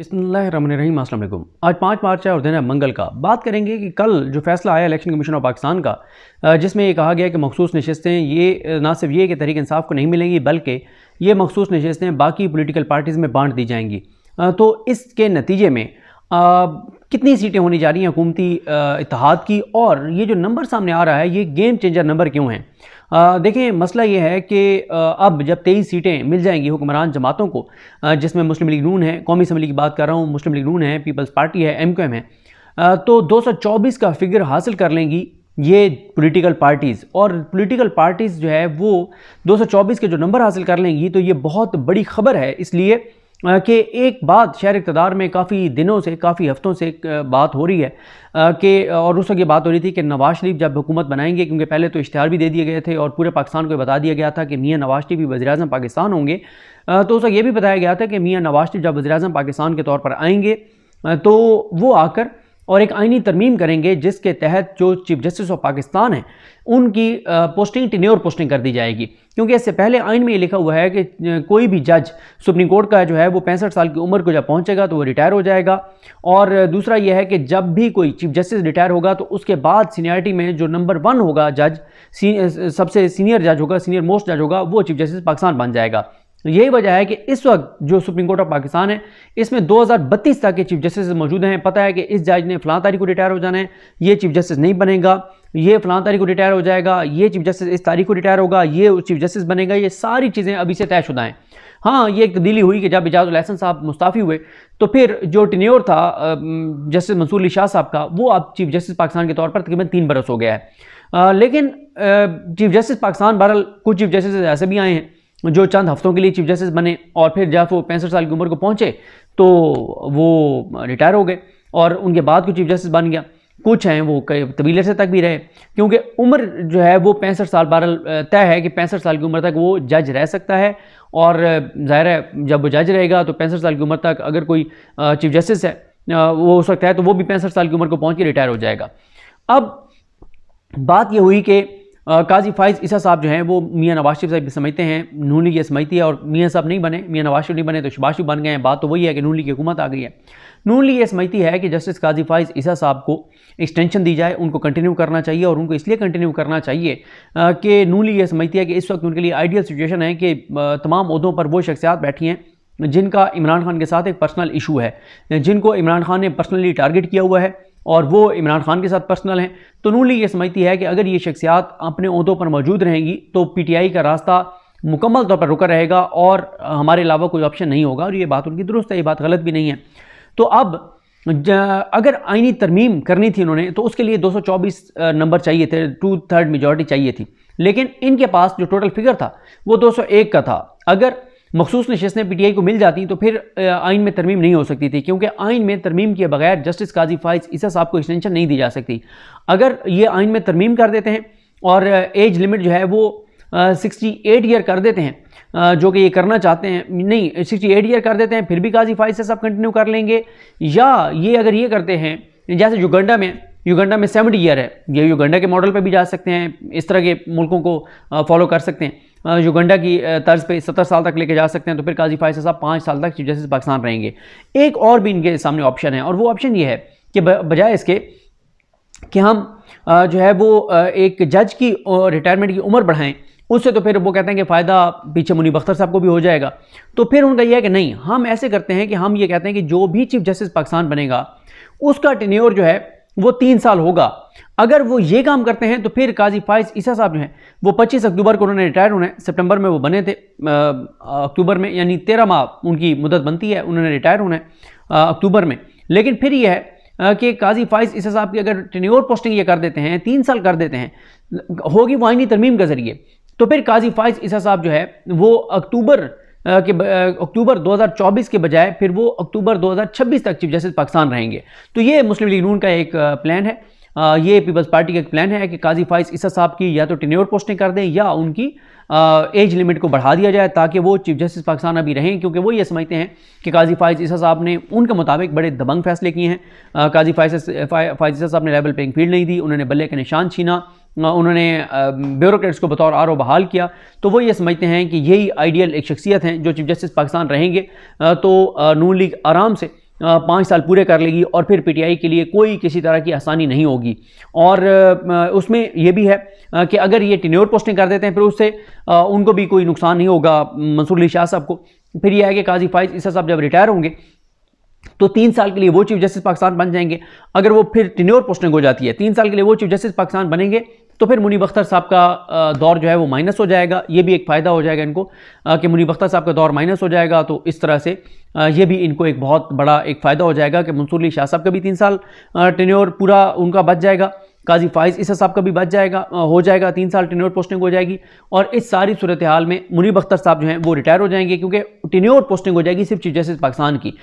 बिस्मिल्लाम अल्लाम आज पाँच मार्च है और दिन है मंगल का बात करेंगे कि कल जो फैसला आया इलेक्शन कमीशन ऑफ पाकिस्तान का जिसमें ये कहा गया कि मखसूस नशस्तें ये ना सिर्फ ये कि तहरीक इंसाफ को नहीं मिलेंगी बल्कि ये मखसूस नशस्तें बाकी पोलिटिकल पार्टीज़ में बांट दी जाएंगी तो इसके नतीजे में कितनी सीटें होने जा रही हैं हुकूमती इतिहाद की और ये जो नंबर सामने आ रहा है ये गेम चेंजर नंबर क्यों है देखें मसला ये है कि अब जब तेईस सीटें मिल जाएंगी हुक्मरान जमातों को जिसमें मुस्लिम लीग नून है कौमी असम्बली की बात कर रहा हूँ मुस्लिम लीग नून है पीपल्स पार्टी है एम है तो 224 का फिगर हासिल कर लेंगी ये पॉलिटिकल पार्टीज़ और पॉलिटिकल पार्टीज़ जो है वो 224 के जो नंबर हासिल कर लेंगी तो ये बहुत बड़ी खबर है इसलिए कि एक बात शहर इकतदार में काफ़ी दिनों से काफ़ी हफ्तों से बात हो रही है कि और उस वक्त ये बात हो रही थी कि नवाज शरीफ जब हुकूमत बनाएंगे क्योंकि पहले तो इश्तहार भी दे दिए गए थे और पूरे पाकिस्तान को बता दिया गया था कि मियाँ नवाज शरीफ भी वजी पाकिस्तान होंगे तो उस वक्त ये भी बताया गया था कि मियाँ नवाज शरीफ जब वजी अजम पाकिस्तान के तौर पर आएंगे तो वो आकर और एक आइनी तरमीम करेंगे जिसके तहत जो चीफ जस्टिस ऑफ पाकिस्तान हैं उनकी पोस्टिंग टिन्योर पोस्टिंग कर दी जाएगी क्योंकि इससे पहले आइन में ये लिखा हुआ है कि कोई भी जज सुप्रीम कोर्ट का जो है वो पैंसठ साल की उम्र को जब पहुंचेगा तो वो रिटायर हो जाएगा और दूसरा यह है कि जब भी कोई चीफ जस्टिस रिटायर होगा तो उसके बाद सीनियरिटी में जो नंबर वन होगा जज सबसे सीनियर जज होगा सीनियर मोस्ट जज होगा वो चीफ जस्टिस पाकिस्तान बन जाएगा तो यही वजह है कि इस वक्त जो सुप्रीम कोर्ट ऑफ पाकिस्तान है इसमें 2032 तक के चीफ जस्टिस मौजूद हैं पता है कि इस जज ने फलां तारीख को रिटायर हो जाना है ये चीफ जस्टिस नहीं बनेगा ये फलां तारीख को रिटायर हो जाएगा ये चीफ जस्टिस इस तारीख को रिटायर होगा ये चीफ जस्टिस बनेगा ये सारी चीज़ें अभी से तयशुदा हैं हाँ ये एक तब्दीली हुई कि जब एजाज लहसन साहब मुस्ताफ़ी हुए तो फिर जो टिन्योर था जस्टिस मंसूर अली शाह साहब का वो अब चीफ जस्टिस पाकिस्तान के तौर पर तकरीबन तीन बरस हो गया है लेकिन चीफ जस्टिस पाकिस्तान बहरहाल कुछ चीफ जस्टिस ऐसे भी आए हैं जो चंद हफ्तों के लिए चीफ जस्टिस बने और फिर जब वो पैंसठ साल की उम्र को पहुंचे तो वो रिटायर हो गए और उनके बाद को चीफ जस्टिस बन गया कुछ हैं वो कई तवील से तक भी रहे क्योंकि उम्र जो है वो पैंसठ साल बारह तय है कि पैंसठ साल की उम्र तक वो जज रह सकता है और ज़ाहिर है जब वो जज रहेगा तो पैंसठ साल की उम्र तक अगर कोई चीफ जस्टिस है वो हो सकता है तो वो भी पैंसठ साल की उम्र को पहुँच के रिटायर हो जाएगा अब बात यह हुई कि काजी फाइज ईसा साहब जो हैं वो मियाँ नवाज शरीफ साहब समझते हैं नून लीग समझती है और मियाँ साहब नहीं बने मियाँ नवाज शरीफ नहीं बने तो शबाज बन गए हैं बात तो वही है कि नून लीग की हुकूमत आ गई है नून लीग ये समझती है कि जस्टिस काजी फाइज ईसा साहब को एक्सटेंशन दी जाए उनको कंटिन्यू करना चाहिए और उनको इसलिए कंटिन्यू करना चाहिए कि नून लीग ये समझती है कि इस वक्त उनके लिए आइडियल सिचुएशन है कि तमाम उहदों पर वो शख्सियात बैठी हैं जिनका इमरान खान के साथ एक पर्सनल इशू है जिनको इमरान खान ने पर्सनली टारगेट किया हुआ है और वो इमरान खान के साथ पर्सनल हैं तो नूली ये समझती है कि अगर ये शख्सियात अपने अहदों पर मौजूद रहेंगी तो पीटीआई का रास्ता मुकम्मल तौर पर रुका रहेगा और हमारे अलावा कोई ऑप्शन नहीं होगा और ये बात उनकी दुरुस्त है ये बात गलत भी नहीं है तो अब अगर आइनी तरमीम करनी थी उन्होंने तो उसके लिए चौबीस नंबर चाहिए थे टू थर्ड मेजॉरिटी चाहिए थी लेकिन इनके पास जो टोटल फिगर था वो एक का था अगर मखसूस नशस्त आई को मिल जाती तो फिर आइन में तरमीम नहीं हो सकती थी क्योंकि आइन में तरमीम किए बगैर जस्टिस काजी फाइज ईसा साहब को एक्सटेंशन नहीं दी जा सकती अगर ये आइन में तरमीम कर देते हैं और एज लिमिट जो है वो सिक्सटी एट ईयर कर देते हैं जो कि ये करना चाहते हैं नहीं सिक्सटी एट ईयर कर देते हैं फिर भी काजी फाइज से सब कंटिन्यू कर लेंगे या ये अगर ये करते हैं जैसे युगंडा में युगंडा में सेवेंटी ईयर है ये युगंडा के मॉडल पर भी जा सकते हैं इस तरह के मुल्कों को फॉलो कर सकते हैं युगंडा की तर्ज पे सत्तर साल तक लेके जा सकते हैं तो फिर काजी फायसा साहब पाँच साल तक चीफ जस्टिस पाकिस्तान रहेंगे एक और भी इनके सामने ऑप्शन है और वो ऑप्शन ये है कि बजाय इसके कि हम जो है वो एक जज की रिटायरमेंट की उम्र बढ़ाएं उससे तो फिर वो कहते हैं कि फ़ायदा पीछे मुनीब अख्तर साहब को भी हो जाएगा तो फिर उनका यह है कि नहीं हम ऐसे करते हैं कि हम ये कहते हैं कि जो भी चीफ जस्टिस पाकिस्तान बनेगा उसका टेन्योर जो है वो तीन साल होगा अगर वो ये काम करते हैं तो फिर काजी फाइज ईसा साहब जो हैं वो 25 अक्टूबर को उन्होंने रिटायर होना है सितंबर में वो बने थे अक्टूबर में यानी तेरह माह उनकी मुदत बनती है उन्होंने रिटायर होना है अक्टूबर में लेकिन फिर यह है कि काजी फाइज ईसा साहब की अगर टेन्योर पोस्टिंग ये कर देते हैं तीन साल कर देते हैं होगी वो आइनी तरमीम के ज़रिए तो फिर काजी फाइज ईसा साहब जो है वो अक्टूबर के अक्टूबर 2024 के बजाय फिर वो अक्टूबर 2026 तक चीफ जस्टिस पाकिस्तान रहेंगे तो ये मुस्लिम लीग नून का एक प्लान है ये पीपल्स पार्टी का एक प्लान है कि काजी फाइज इसा साहब की या तो टेन्योर पोस्टें कर दें या उनकी एज लिमिट को बढ़ा दिया जाए ताकि वो चीफ जस्टिस पाकिस्तान अभी रहें क्योंकि वो ये समझते हैं कि काजी फाइज ईसा साहब ने उनके मुताबिक बड़े दबंग फैसले किए हैं काजी फाइज फाइज ईसा साहब ने लेवल प्लेइंग फील्ड नहीं दी उन्होंने बल्ले का निशान छीना उन्होंने ब्यूरोक्रेट्स को बतौर आर बहाल किया तो वो ये समझते हैं कि यही आइडियल एक शख्सियत हैं जो चीफ जस्टिस पाकिस्तान रहेंगे तो नून लीग आराम से पाँच साल पूरे कर लेगी और फिर पीटीआई के लिए कोई किसी तरह की आसानी नहीं होगी और उसमें यह भी है कि अगर ये टिन्योर पोस्टिंग कर देते हैं फिर उससे उनको भी कोई नुकसान नहीं होगा मंसूर अली शाह साहब को फिर यह है कि काजी फाइज ईसा साहब जब रिटायर होंगे तो तीन साल के लिए वो चीफ जस्टिस पाकिस्तान बन जाएंगे अगर वो फिर टिन्योर पोस्टिंग हो जाती है तीन साल के लिए वो चीफ जस्टिस पाकिस्तान बनेंगे तो फिर मुनीब अख्तर साहब का दौर जो है वो माइनस हो जाएगा ये भी एक फ़ायदा हो जाएगा इनको कि मुनीब अख्तर साहब का दौर माइनस हो जाएगा तो इस तरह से ये भी इनको एक बहुत बड़ा एक फ़ायदा हो जाएगा कि मंसूर अली शाह साहब का भी तीन साल टेन्योर पूरा उनका बच जाएगा काजी फाइज इस साहब का भी बच जाएगा हो जाएगा तीन साल टेन्योर पोस्टिंग हो जाएगी और इस सारी सूरत हाल में मुनीब अख्तर साहब जो हैं वो रिटायर हो जाएंगे क्योंकि टेन्योर पोस्टिंग हो जाएगी सिर्फ चीफ जस्टिस पाकिस्तान की